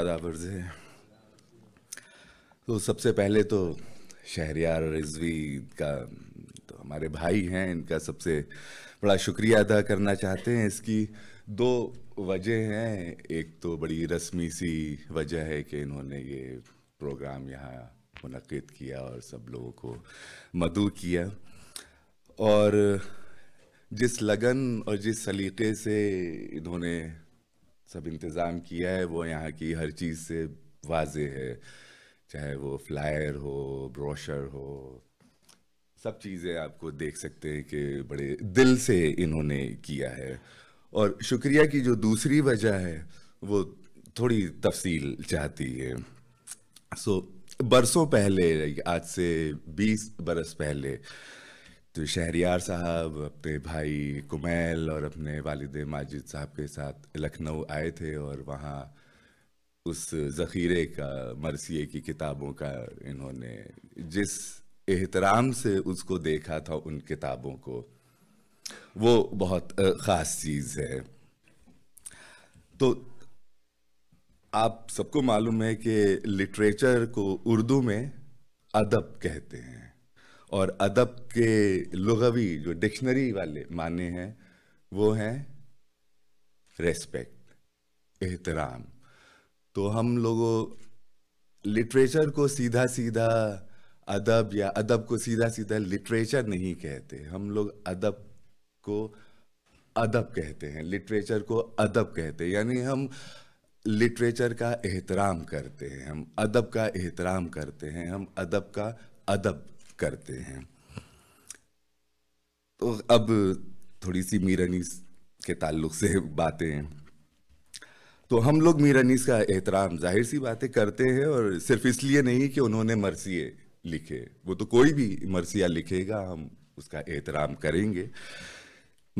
आदाब वर्जे तो सबसे पहले तो शहरियार रिजवी का तो हमारे भाई हैं इनका सबसे बड़ा शुक्रिया अदा करना चाहते हैं इसकी दो वजह हैं एक तो बड़ी रस्मी सी वजह है कि इन्होंने ये प्रोग्राम यहाँ मुनद किया और सब लोगों को मदू किया और जिस लगन और जिस सलीके से इन्होंने सब इंतज़ाम किया है वो यहाँ की हर चीज़ से वाजे है चाहे वो फ्लायर हो ब्रोशर हो सब चीज़ें आपको देख सकते हैं कि बड़े दिल से इन्होंने किया है और शुक्रिया की जो दूसरी वजह है वो थोड़ी तफसील चाहती है सो so, बरसों पहले आज से 20 बरस पहले तो शहरियार साहब अपने भाई कुमैल और अपने वालद माजिद साहब के साथ लखनऊ आए थे और वहाँ उस ज़ख़ीरे का मरसिए की किताबों का इन्होंने जिस एहतराम से उसको देखा था उन किताबों को वो बहुत ख़ास चीज़ है तो आप सबको मालूम है कि लिटरेचर को उर्दू में अदब कहते हैं और अदब के लुगवी जो डिक्शनरी वाले माने हैं वो हैं रेस्पेक्ट एहतराम तो हम लोगों लिटरेचर को सीधा सीधा अदब या अदब को सीधा सीधा लिटरेचर नहीं कहते हम लोग अदब को अदब कहते हैं लिटरेचर को अदब कहते हैं यानी हम लिटरेचर का एहतराम करते हैं हम अदब का एहतराम करते हैं हम अदब का अदब करते हैं तो अब थोड़ी सी मीरानीस के ताल्लुक से बातें तो हम लोग मीरानीस का एहतराम जाहिर सी बातें करते हैं और सिर्फ इसलिए नहीं कि उन्होंने मरसिए लिखे वो तो कोई भी मरसिया लिखेगा हम उसका एहतराम करेंगे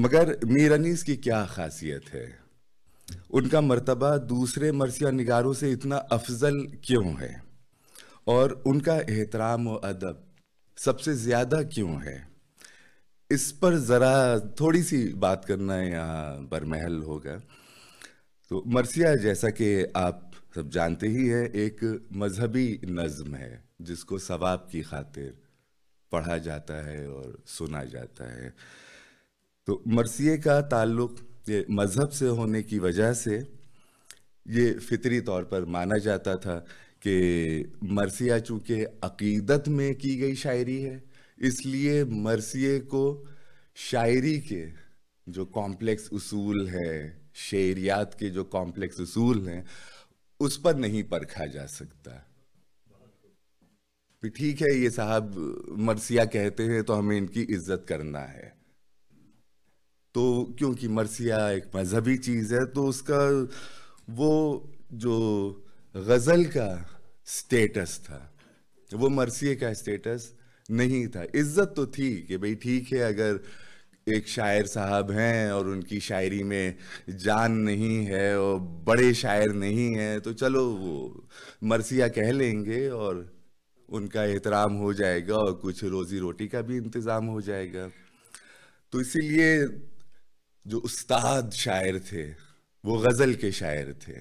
मगर मीरानीस की क्या खासियत है उनका मर्तबा दूसरे मरसिया निगारों से इतना अफजल क्यों है और उनका एहतराम व अदब सबसे ज्यादा क्यों है इस पर ज़रा थोड़ी सी बात करना यहाँ पर महल होगा तो मरसिया जैसा कि आप सब जानते ही हैं एक मजहबी नज़म है जिसको सवाब की खातिर पढ़ा जाता है और सुना जाता है तो मरसिए का ताल्लुक ये मज़हब से होने की वजह से ये फितरी तौर पर माना जाता था कि मरसिया चूँकि अकीदत में की गई शायरी है इसलिए मरसिए को शायरी के जो कॉम्प्लेक्स उसूल है शेरियात के जो कॉम्प्लेक्स उसूल हैं उस पर नहीं परखा जा सकता ठीक है ये साहब मरसिया कहते हैं तो हमें इनकी इज्जत करना है तो क्योंकि मरसिया एक मजहबी चीज़ है तो उसका वो जो गज़ल का स्टेटस था वो मरसिए का स्टेटस नहीं था इज्जत तो थी कि भाई ठीक है अगर एक शायर साहब हैं और उनकी शायरी में जान नहीं है और बड़े शायर नहीं हैं तो चलो वो मरसिया कह लेंगे और उनका एहतराम हो जाएगा और कुछ रोज़ी रोटी का भी इंतज़ाम हो जाएगा तो इसीलिए जो उस्ताद शायर थे वो गज़ल के शायर थे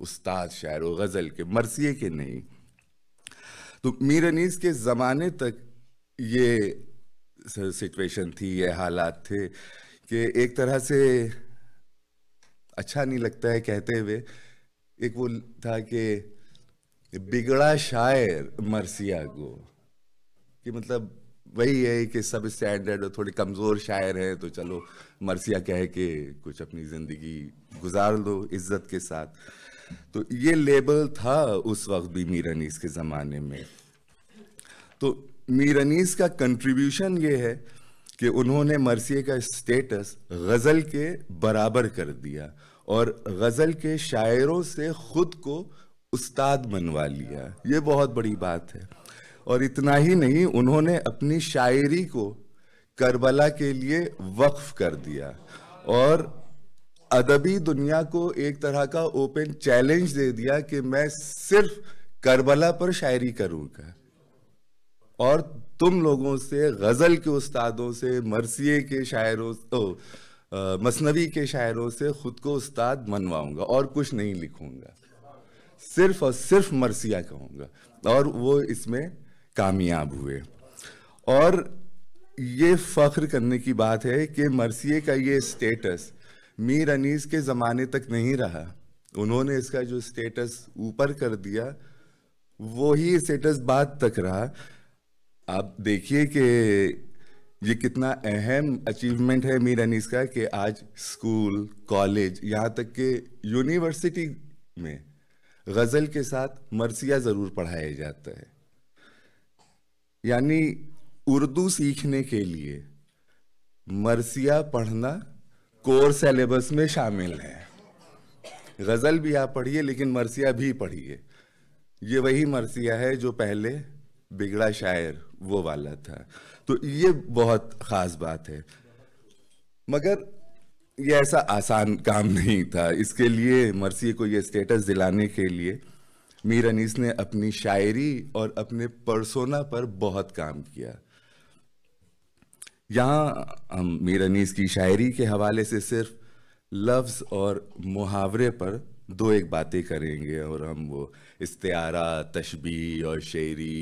उस्ताद शायर व गज़ल के मरसिए के नहीं तो मीर अनीस के ज़माने तक ये सिचुएशन थी ये हालात थे कि एक तरह से अच्छा नहीं लगता है कहते हुए एक वो था कि बिगड़ा शायर मरसिया को कि मतलब वही है कि सब स्टैंडर्ड और थोड़े कमज़ोर शायर हैं तो चलो मरसिया कह के कुछ अपनी ज़िंदगी गुजार दो इज्जत के साथ तो ये लेबल था उस वक्त भी मीर अनीस के ज़माने में तो मीर अनीस का कंट्रीब्यूशन ये है कि उन्होंने मरसिए का स्टेटस गज़ल के बराबर कर दिया और गज़ल के शायरों से ख़ुद को उस्ताद मनवा लिया ये बहुत बड़ी बात है और इतना ही नहीं उन्होंने अपनी शायरी को करबला के लिए वक्फ कर दिया और अदबी दुनिया को एक तरह का ओपन चैलेंज दे दिया कि मैं सिर्फ करबला पर शायरी करूँगा और तुम लोगों से गज़ल के उस्तादों से मरसिए के शायरों तो मसनवी के शायरों से ख़ुद को उस्ताद मनवाऊंगा और कुछ नहीं लिखूंगा सिर्फ और सिर्फ मरसिया कहूंगा और वो इसमें कामयाब हुए और ये फ़ख्र करने की बात है कि मरसिए का ये स्टेटस मीर अनीस के ज़माने तक नहीं रहा उन्होंने इसका जो स्टेटस ऊपर कर दिया वो ही स्टेटस बाद तक रहा आप देखिए कि ये कितना अहम अचीवमेंट है मीर अनीस का कि आज स्कूल कॉलेज यहाँ तक के यूनिवर्सिटी में गज़ल के साथ मरसिया ज़रूर पढ़ाया जाता है यानी उर्दू सीखने के लिए मरसिया पढ़ना कोर सेलेबस में शामिल है गज़ल भी आप पढ़िए लेकिन मरसिया भी पढ़िए ये वही मरसिया है जो पहले बिगड़ा शायर वो वाला था तो ये बहुत ख़ास बात है मगर ये ऐसा आसान काम नहीं था इसके लिए मरसी को ये स्टेटस दिलाने के लिए मीर अनीस ने अपनी शायरी और अपने परसोना पर बहुत काम किया यहाँ हम मीर अनीस की शायरी के हवाले से सिर्फ लफ्ज़ और मुहावरे पर दो एक बातें करेंगे और हम वो इस्तारा तशबी और शेरी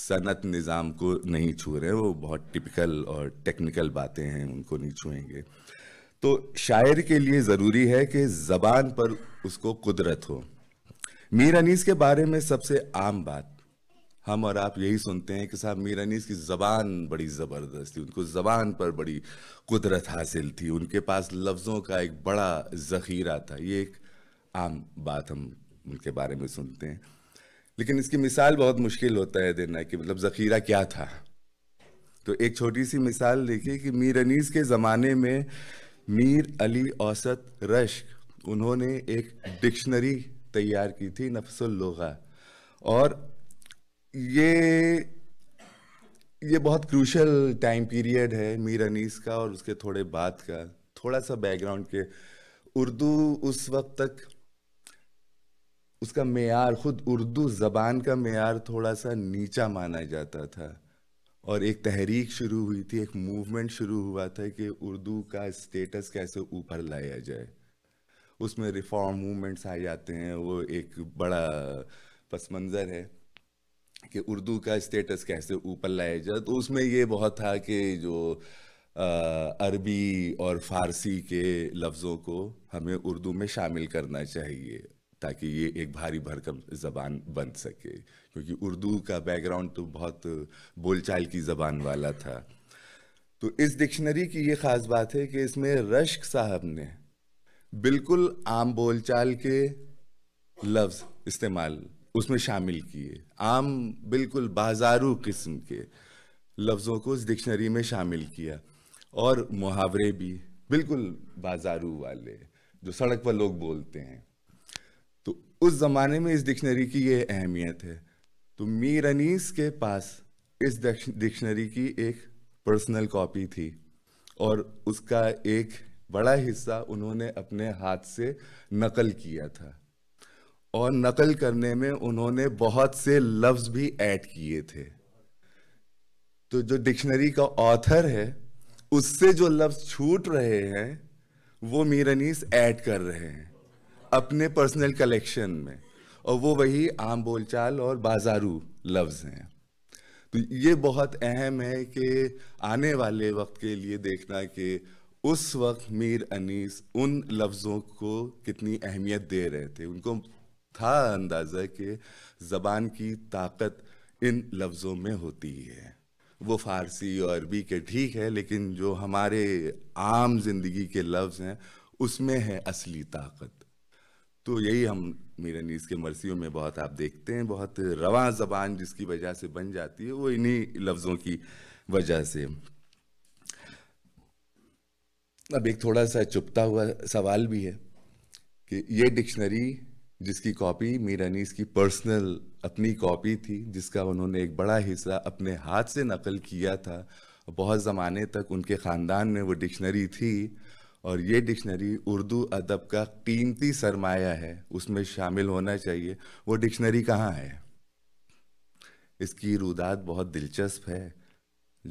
सनत निज़ाम को नहीं छू रहे वो बहुत टिपिकल और टेक्निकल बातें हैं उनको नहीं छूएंगे तो शायर के लिए ज़रूरी है कि ज़बान पर उसको कुदरत हो मीर अनीस के बारे में सबसे आम बात हम और आप यही सुनते हैं कि साहब मीर अनीस की ज़बान बड़ी ज़बरदस्त थी उनको ज़बान पर बड़ी कुदरत हासिल थी उनके पास लफ्ज़ों का एक बड़ा ज़ख़ीरा था ये एक आम बात हम उनके बारे में सुनते हैं लेकिन इसकी मिसाल बहुत मुश्किल होता है देना कि मतलब ज़ख़ीरा क्या था तो एक छोटी सी मिसाल देखिए कि मीर अनीस के ज़माने में मीर अली औसत रश्क उन्होंने एक डिक्शनरी तैयार की थी नफसुल्लोगा और ये ये बहुत क्रूशल टाइम पीरियड है मीर अनीस का और उसके थोड़े बाद का थोड़ा सा बैकग्राउंड के उर्दू उस वक्त तक उसका मैार खुद उर्दू ज़बान का मैार थोड़ा सा नीचा माना जाता था और एक तहरीक शुरू हुई थी एक मूवमेंट शुरू हुआ था कि उर्दू का स्टेटस कैसे ऊपर लाया जाए उसमें रिफॉर्म मूवमेंट्स आ जाते हैं वो एक बड़ा पस मंज़र है कि उर्दू का स्टेटस कैसे ऊपर लाया जाए तो उसमें ये बहुत था कि जो अरबी और फारसी के लफ्ज़ों को हमें उर्दू में शामिल करना चाहिए ताकि ये एक भारी भरकम ज़बान बन सके क्योंकि उर्दू का बैकग्राउंड तो बहुत बोलचाल की ज़बान वाला था तो इस डिक्शनरी की ये ख़ास बात है कि इसमें रश्क साहब ने बिल्कुल आम बोलचाल के लफ्ज़ इस्तेमाल उसमें शामिल किए आम बिल्कुल बाजारू किस्म के लफ्ज़ों को उस डिक्शनरी में शामिल किया और मुहावरे भी बिल्कुल बाजारू वाले जो सड़क पर लोग बोलते हैं तो उस ज़माने में इस डिक्शनरी की ये अहमियत है तो मीर अनीस के पास इस डिक्शनरी की एक पर्सनल कॉपी थी और उसका एक बड़ा हिस्सा उन्होंने अपने हाथ से नकल किया था और नकल करने में उन्होंने बहुत से लफ्ज भी ऐड किए थे तो जो डिक्शनरी का ऑथर है उससे जो लफ्ज छूट रहे हैं वो मीरनीस ऐड कर रहे हैं अपने पर्सनल कलेक्शन में और वो वही आम बोलचाल और बाजारू लफ्ज़ हैं तो ये बहुत अहम है कि आने वाले वक्त के लिए देखना कि उस वक्त मीर अनीस उन लफ्ज़ों को कितनी अहमियत दे रहे थे उनको था अंदाज़ा कि ज़बान की ताकत इन लफ्ज़ों में होती है वो फ़ारसी और अरबी के ठीक है लेकिन जो हमारे आम जिंदगी के लफ्ज़ हैं उसमें है असली ताकत तो यही हम मीरा नीस के मरसियों में बहुत आप देखते हैं बहुत रवा ज़बान जिसकी वजह से बन जाती है वो इन्हीं लफ्ज़ों की वजह से अब एक थोड़ा सा चुपता हुआ सवाल भी है कि ये डिक्शनरी जिसकी कॉपी मीर अनीस की पर्सनल अपनी कॉपी थी जिसका उन्होंने एक बड़ा हिस्सा अपने हाथ से नकल किया था बहुत ज़माने तक उनके ख़ानदान में वो डिक्शनरी थी और ये डिक्शनरी उर्दू अदब का कीमती सरमाया है उसमें शामिल होना चाहिए वो डिक्शनरी कहाँ है इसकी रुदात बहुत दिलचस्प है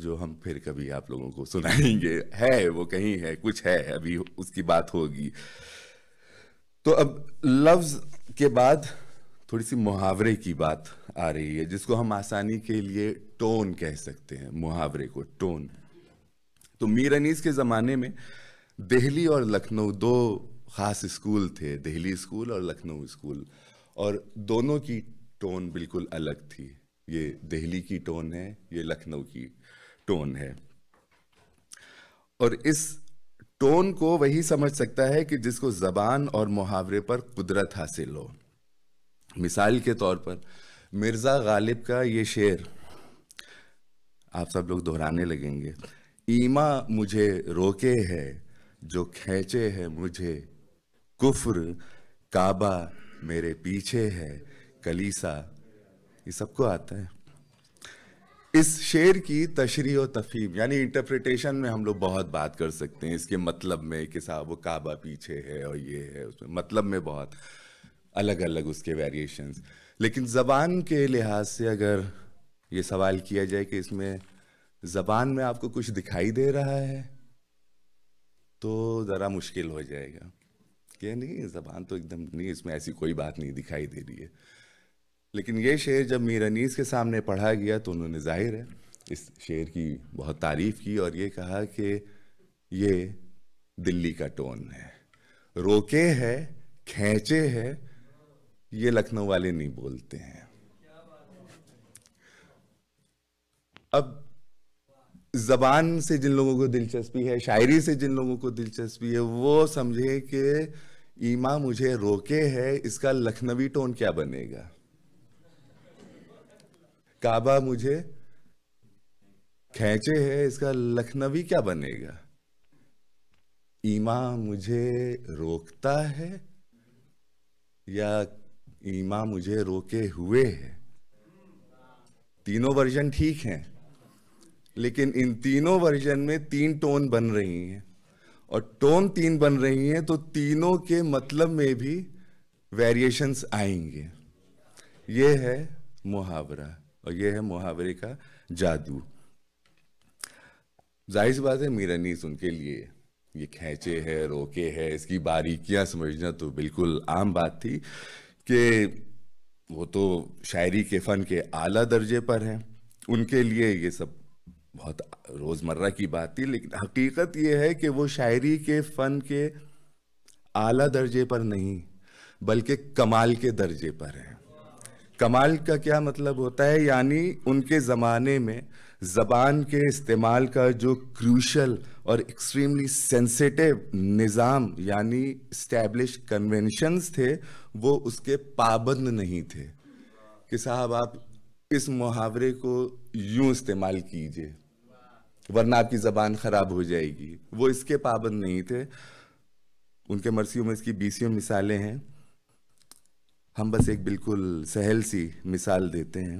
जो हम फिर कभी आप लोगों को सुनाएंगे है वो कहीं है कुछ है अभी उसकी बात होगी तो अब लफ्ज के बाद थोड़ी सी मुहावरे की बात आ रही है जिसको हम आसानी के लिए टोन कह सकते हैं मुहावरे को टोन तो मीर अनीस के ज़माने में दिल्ली और लखनऊ दो ख़ास स्कूल थे दिल्ली स्कूल और लखनऊ स्कूल और दोनों की टोन बिल्कुल अलग थी ये दिल्ली की टोन है ये लखनऊ की टोन है और इस टोन को वही समझ सकता है कि जिसको जबान और मुहावरे पर कुदरत हासिल हो मिसाल के तौर पर मिर्ज़ा गालिब का ये शेर आप सब लोग दोहराने लगेंगे ईमा मुझे रोके है जो खेचे है मुझे कुफ्र काबा मेरे पीछे है कलीसा ये सबको आता है इस शेर की तशरी व तफीम यानी इंटरप्रिटेशन में हम लोग बहुत बात कर सकते हैं इसके मतलब में कि साहब वो काबा पीछे है और ये है उसमें मतलब में बहुत अलग अलग उसके वेरिएशंस लेकिन ज़बान के लिहाज से अगर ये सवाल किया जाए कि इसमें ज़बान में आपको कुछ दिखाई दे रहा है तो ज़रा मुश्किल हो जाएगा क्या नहीं ज़बान तो एकदम नहीं इसमें ऐसी कोई बात नहीं दिखाई दे रही है लेकिन ये शेर जब मीरानीस के सामने पढ़ा गया तो उन्होंने जाहिर है इस शेर की बहुत तारीफ की और ये कहा कि ये दिल्ली का टोन है रोके है खेचे है ये लखनऊ वाले नहीं बोलते हैं अब जबान से जिन लोगों को दिलचस्पी है शायरी से जिन लोगों को दिलचस्पी है वो समझे कि ईमा मुझे रोके है इसका लखनवी टोन क्या बनेगा काबा मुझे खेचे है इसका लखनवी क्या बनेगा ईमा मुझे रोकता है या ईमा मुझे रोके हुए है तीनों वर्जन ठीक हैं लेकिन इन तीनों वर्जन में तीन टोन बन रही हैं और टोन तीन बन रही हैं तो तीनों के मतलब में भी वेरिएशंस आएंगे ये है मुहावरा और ये है मुहावरे का जादू जाहिर सी बात है मीरनीस उनके लिए ये खेचे है रोके है इसकी बारीकियां समझना तो बिल्कुल आम बात थी कि वो तो शायरी के फ़न के आला दर्जे पर हैं उनके लिए ये सब बहुत रोज़मर्रा की बात थी लेकिन हकीकत ये है कि वो शायरी के फ़न के आला दर्जे पर नहीं बल्कि कमाल के दर्जे पर हैं कमाल का क्या मतलब होता है यानी उनके ज़माने में ज़बान के इस्तेमाल का जो क्रूशल और एक्सट्रीमली सेंसिटिव निज़ाम यानी इस्टेब्लिश कन्वेंशंस थे वो उसके पाबंद नहीं थे कि साहब आप इस मुहावरे को यूँ इस्तेमाल कीजिए वरना आपकी ज़बान ख़राब हो जाएगी वो इसके पाबंद नहीं थे उनके मरसियों में इसकी बीसियों मिसालें हैं हम बस एक बिल्कुल सहल सी मिसाल देते हैं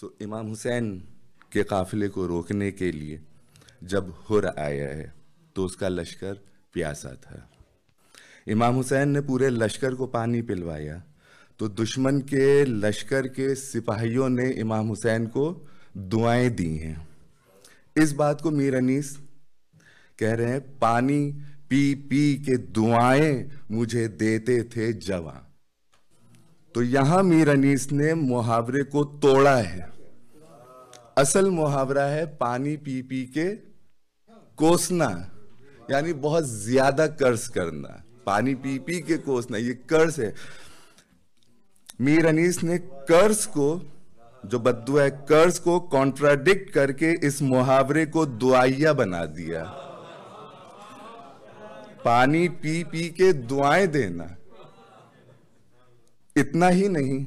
सो so, इमाम हुसैन के काफ़िले को रोकने के लिए जब हुर आया है तो उसका लश्कर प्यासा था इमाम हुसैन ने पूरे लश्कर को पानी पिलवाया तो दुश्मन के लश्कर के सिपाहियों ने इमाम हुसैन को दुआएं दी हैं इस बात को मीर अनीस कह रहे हैं पानी पी पी के दुआएं मुझे देते थे जवा तो यहां मीर अनीस ने मुहावरे को तोड़ा है असल मुहावरा है पानी पी पी के कोसना यानी बहुत ज्यादा कर्ज करना पानी पी पी के कोसना ये कर्ज है मीर अनीस ने कर्ज को जो बद्दू है कर्ज को कॉन्ट्राडिक्ट करके इस मुहावरे को दुआइया बना दिया पानी पी पी के दुआएं देना इतना ही नहीं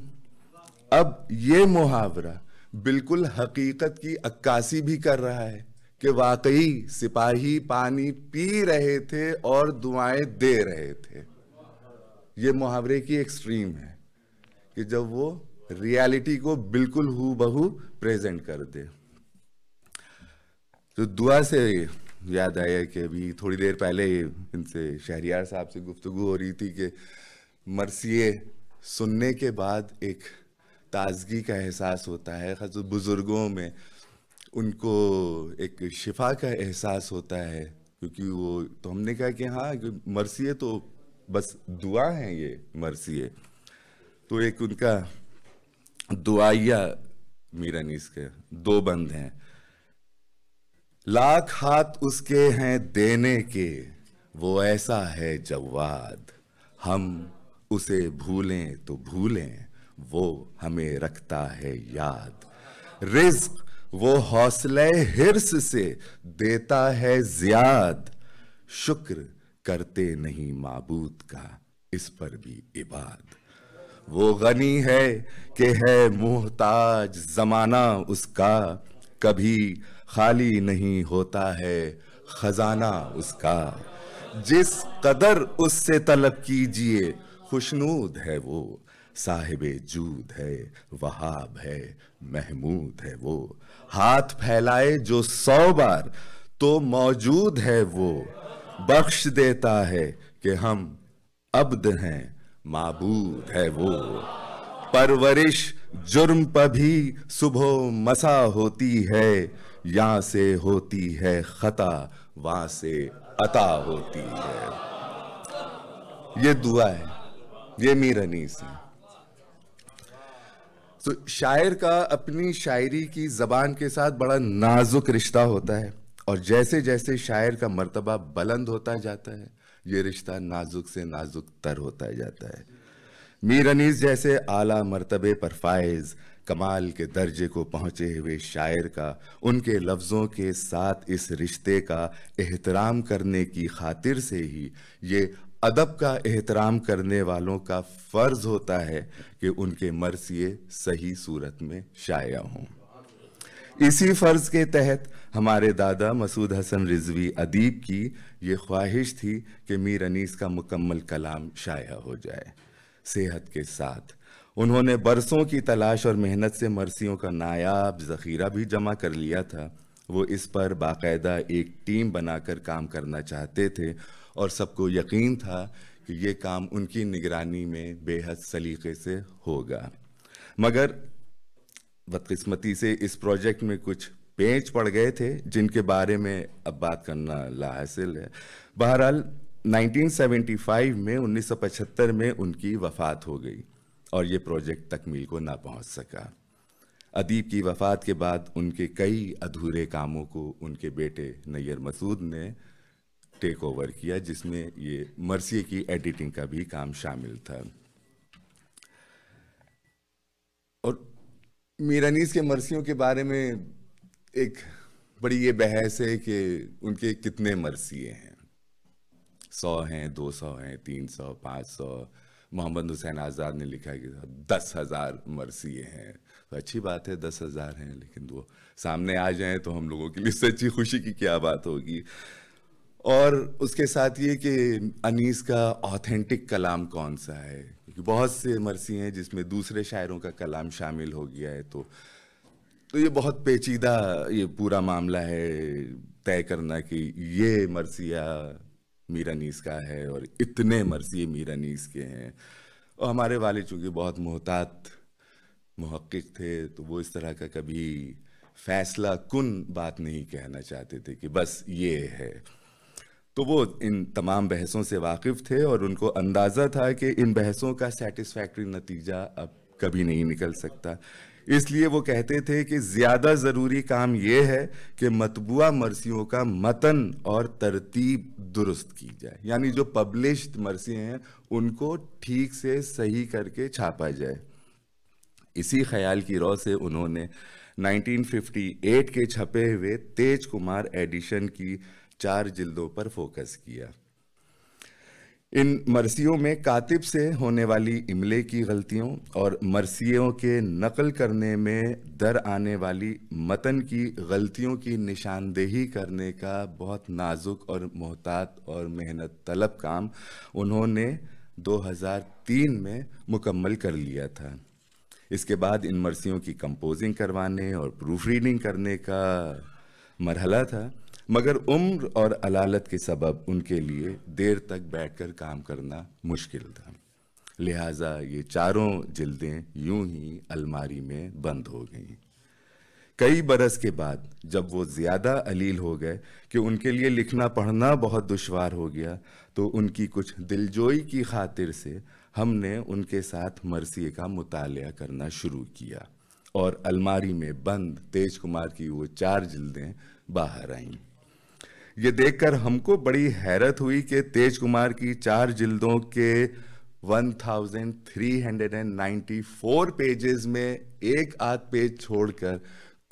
अब ये मुहावरा बिल्कुल हकीकत की अक्कासी भी कर रहा है कि वाकई सिपाही पानी पी रहे थे और दुआएं दे रहे थे ये मुहावरे की एक्सट्रीम है कि जब वो रियलिटी को बिल्कुल हु बहू प्रेजेंट कर दे तो दुआ से याद आया कि अभी थोड़ी देर पहले इनसे शहरियार साहब से गुफ्तु हो रही थी कि मरसिए सुनने के बाद एक ताजगी का एहसास होता है खास बुज़ुर्गों में उनको एक शिफा का एहसास होता है क्योंकि वो तो हमने कहा कि हाँ मरसिए तो बस दुआ हैं ये मरसिए तो एक उनका दुआया नीस के दो बंद हैं लाख हाथ उसके हैं देने के वो ऐसा है जवाद हम उसे भूलें तो भूलें वो हमें रखता है याद रिस्क वो हौसले हिरस से देता है ज्याद शुक्र करते नहीं माबूद का इस पर भी इबाद वो गनी है कि है मोहताज जमाना उसका कभी खाली नहीं होता है खजाना उसका जिस कदर उससे तलब कीजिए खुशनूद है वो साहिब जूद है वहाब है महमूद है वो हाथ फैलाए जो सौ बार तो मौजूद है वो बख्श देता है कि हम अब्द हैं माबूद है वो परवरिश जुर्म पर भी सुबह मसा होती है यहां से होती है खता वहां से अता होती है ये दुआ है ये मीरनी से तो शायर का अपनी शायरी की ज़बान के साथ बड़ा नाजुक रिश्ता होता है और जैसे जैसे शायर का मर्तबा बुलंद होता जाता है ये रिश्ता नाजुक से नाजुक तर होता जाता है मीर अनीस जैसे आला मरतबे पर फायज़ कमाल के दर्जे को पहुंचे हुए शायर का उनके लफ्ज़ों के साथ इस रिश्ते का एहतराम करने की खातिर से ही ये अदब का एहतराम करने वालों का फ़र्ज़ होता है कि उनके मरसिए सही सूरत में शाया हों इसी फ़र्ज़ के तहत हमारे दादा मसूद हसन रिजवी अदीब की ये ख्वाहिश थी कि मीर अनीस का मुकम्मल कलाम शाया हो जाए सेहत के साथ उन्होंने बरसों की तलाश और मेहनत से मरसियों का नायाब ज़ख़ीरा भी जमा कर लिया था वो इस पर बाकायदा एक टीम बनाकर काम करना चाहते थे और सबको यकीन था कि ये काम उनकी निगरानी में बेहद सलीके से होगा मगर बदकस्मती से इस प्रोजेक्ट में कुछ पेंच पड़ गए थे जिनके बारे में अब बात करना लाहसिल है बहरहाल 1975 में 1975 में उनकी वफात हो गई और ये प्रोजेक्ट तकमील को ना पहुंच सका अदीब की वफ़ात के बाद उनके कई अधूरे कामों को उनके बेटे नैयर मसूद ने टेक ओवर किया जिसमें ये मरसी की एडिटिंग का भी काम शामिल था और मीरानीस के मरसियों के बारे में एक बड़ी ये बहस है कि उनके कितने मरसिए हैं सौ हैं दो सौ हैं तीन सौ पाँच सौ मोहम्मद हुसैन आज़ाद ने लिखा है कि दस हज़ार मरसिए हैं तो अच्छी बात है दस हज़ार हैं लेकिन वो सामने आ जाएं तो हम लोगों के लिए सच्ची खुशी की क्या बात होगी और उसके साथ ये कि अनीस का ऑथेंटिक कलाम कौन सा है क्योंकि बहुत से मरसी हैं जिसमें दूसरे शायरों का कलाम शामिल हो गया है तो तो ये बहुत पेचीदा ये पूरा मामला है तय करना कि ये मरसिया मीरा नीस का है और इतने मर्जी मीरा नीस के हैं और हमारे वाले चूँकि बहुत मोहतात महक्क थे तो वो इस तरह का कभी फैसला कुन बात नहीं कहना चाहते थे कि बस ये है तो वो इन तमाम बहसों से वाकिफ़ थे और उनको अंदाज़ा था कि इन बहसों का सेटिस्फैक्ट्री नतीजा अब कभी नहीं निकल सकता इसलिए वो कहते थे कि ज़्यादा ज़रूरी काम ये है कि मतबूा मरसियों का मतन और तरतीब दुरुस्त की जाए यानी जो पब्लिश मरसी हैं उनको ठीक से सही करके छापा जाए इसी ख्याल की रौ से उन्होंने 1958 के छपे हुए तेज कुमार एडिशन की चार जिल्दों पर फोकस किया इन मरसियों में कातिब से होने वाली इमले की गलतियों और मरसियों के नकल करने में दर आने वाली मतन की गलतियों की निशानदेही करने का बहुत नाजुक और मोहतात और मेहनत तलब काम उन्होंने 2003 में मुकम्मल कर लिया था इसके बाद इन मरसियों की कंपोजिंग करवाने और प्रूफ रीडिंग करने का मरहला था मगर उम्र और अलालत के सबब उनके लिए देर तक बैठकर काम करना मुश्किल था लिहाजा ये चारों जिल्दें यूं ही अलमारी में बंद हो गईं कई बरस के बाद जब वो ज़्यादा अलील हो गए कि उनके लिए लिखना पढ़ना बहुत दुशवार हो गया तो उनकी कुछ दिलजोई की खातिर से हमने उनके साथ मरसिए का मुताल करना शुरू किया और अलमारी में बंद तेज कुमार की वो चार जिल्दें बाहर आईं ये देखकर हमको बड़ी हैरत हुई कि तेज कुमार की चार जिल्दों के 1394 पेजेस में एक आध पेज छोड़कर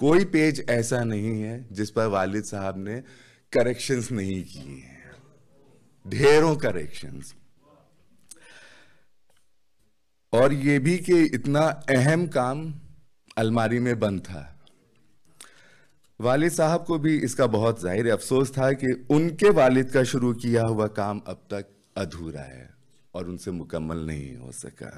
कोई पेज ऐसा नहीं है जिस पर वालिद साहब ने करेक्शंस नहीं किए हैं ढेरों करेक्शंस और ये भी कि इतना अहम काम अलमारी में बंद था वालिद साहब को भी इसका बहुत जाहिर अफसोस था कि उनके वालिद का शुरू किया हुआ काम अब तक अधूरा है और उनसे मुकम्मल नहीं हो सका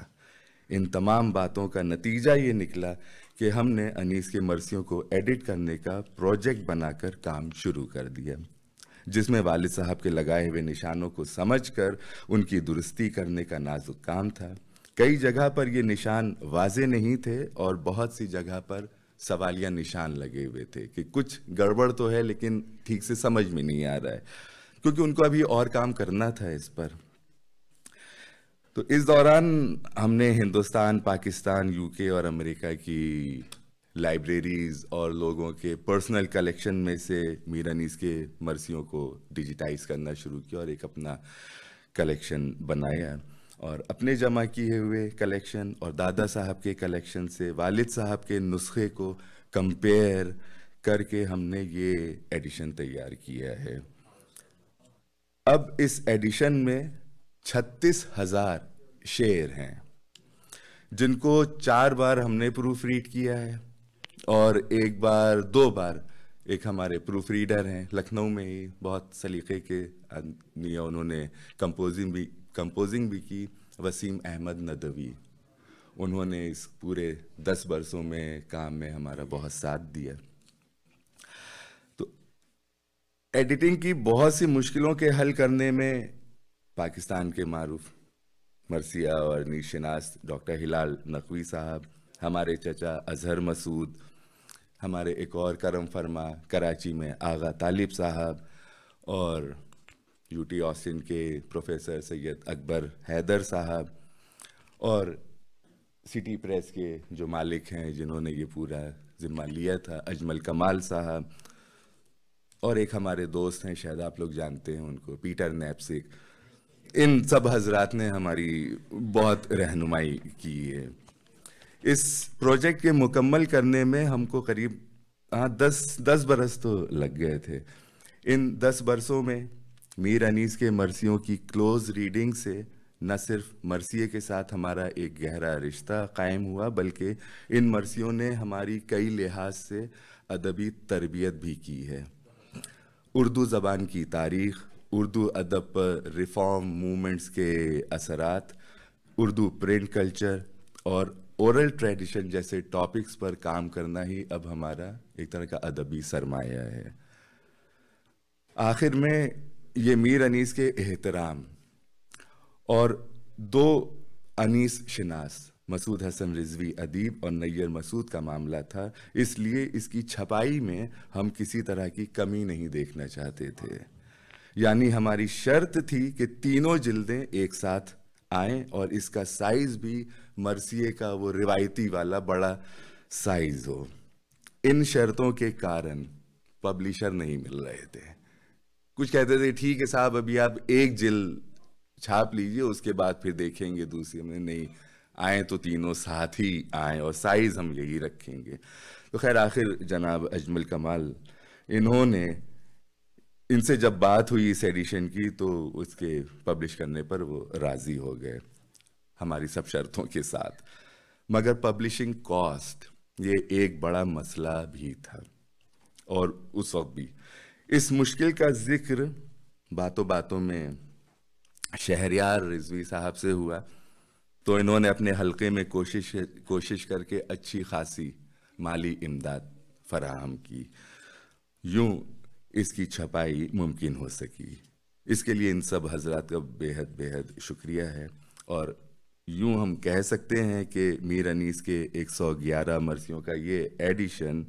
इन तमाम बातों का नतीजा ये निकला कि हमने अनीस के मरसियों को एडिट करने का प्रोजेक्ट बनाकर काम शुरू कर दिया जिसमें वालिद साहब के लगाए हुए निशानों को समझकर उनकी दुरुस्ती करने का नाजुक काम था कई जगह पर ये निशान वाजे नहीं थे और बहुत सी जगह पर सवालिया निशान लगे हुए थे कि कुछ गड़बड़ तो है लेकिन ठीक से समझ में नहीं आ रहा है क्योंकि उनको अभी और काम करना था इस पर तो इस दौरान हमने हिंदुस्तान पाकिस्तान यूके और अमेरिका की लाइब्रेरीज और लोगों के पर्सनल कलेक्शन में से मीरानीस के मरसियों को डिजिटाइज करना शुरू किया और एक अपना कलेक्शन बनाया और अपने जमा किए हुए कलेक्शन और दादा साहब के कलेक्शन से वालिद साहब के नुस्खे को कंपेयर करके हमने ये एडिशन तैयार किया है अब इस एडिशन में छत्तीस हजार शेर हैं जिनको चार बार हमने प्रूफ रीड किया है और एक बार दो बार एक हमारे प्रूफ रीडर हैं लखनऊ में ही बहुत सलीके के उन्होंने कंपोजिंग भी कंपोजिंग भी की वसीम अहमद नदवी उन्होंने इस पूरे दस बरसों में काम में हमारा बहुत साथ दिया तो एडिटिंग की बहुत सी मुश्किलों के हल करने में पाकिस्तान के मारूफ मरसिया और नीशनास डॉक्टर हिलाल नकवी साहब हमारे चचा अजहर मसूद हमारे एक और करम फरमा कराची में आगा तालिब साहब और यूटी ऑस्टिन के प्रोफेसर सैयद अकबर हैदर साहब और सिटी प्रेस के जो मालिक हैं जिन्होंने ये पूरा ज़िम्मा लिया था अजमल कमाल साहब और एक हमारे दोस्त हैं शायद आप लोग जानते हैं उनको पीटर नेपसिक इन सब हजरात ने हमारी बहुत रहनुमाई की है इस प्रोजेक्ट के मुकम्मल करने में हमको करीब हाँ दस दस बरस तो लग गए थे इन दस बरसों में मीर अनीस के मरसियों की क्लोज रीडिंग से न सिर्फ मरसिए के साथ हमारा एक गहरा रिश्ता कायम हुआ बल्कि इन मरसियों ने हमारी कई लिहाज से अदबी तरबियत भी की है उर्दू ज़बान की तारीख़ उर्दू अदब पर रिफॉर्म मूवमेंट्स के असरात उर्दू प्रिंट कल्चर और ओरल ट्रेडिशन जैसे टॉपिक्स पर काम करना ही अब हमारा एक तरह का अदबी सरमाया है आखिर में ये मीर अनीस के एहतराम और दो अनीस शिनास मसूद हसन रिजवी अदीब और नैयर मसूद का मामला था इसलिए इसकी छपाई में हम किसी तरह की कमी नहीं देखना चाहते थे यानी हमारी शर्त थी कि तीनों जिल्दें एक साथ आए और इसका साइज़ भी मरसिए का वो रिवायती वाला बड़ा साइज़ हो इन शर्तों के कारण पब्लिशर नहीं मिल रहे थे कुछ कहते थे ठीक है साहब अभी आप एक जिल छाप लीजिए उसके बाद फिर देखेंगे दूसरी हमने नहीं आए तो तीनों साथ ही आए और साइज़ हम यही रखेंगे तो खैर आखिर जनाब अजमल कमाल इन्होंने इनसे जब बात हुई इस एडिशन की तो उसके पब्लिश करने पर वो राज़ी हो गए हमारी सब शर्तों के साथ मगर पब्लिशिंग कॉस्ट ये एक बड़ा मसला भी था और उस वक्त भी इस मुश्किल का जिक्र बातों बातों में शहरियार रिजवी साहब से हुआ तो इन्होंने अपने हलके में कोशिश कोशिश करके अच्छी खासी माली इमदाद फराहम की यूं इसकी छपाई मुमकिन हो सकी इसके लिए इन सब हजरात का बेहद बेहद शुक्रिया है और यूं हम कह सकते हैं कि मीर अनीस के 111 मरसियों का ये एडिशन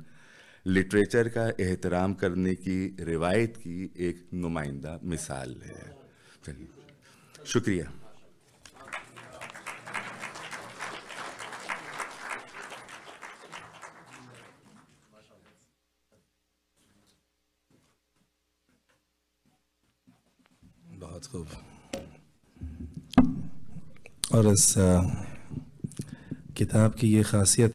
लिटरेचर का एहतराम करने की रिवायत की एक नुमाइंदा मिसाल है चलिए शुक्रिया बहुत खूब और इस किताब की ये खासियत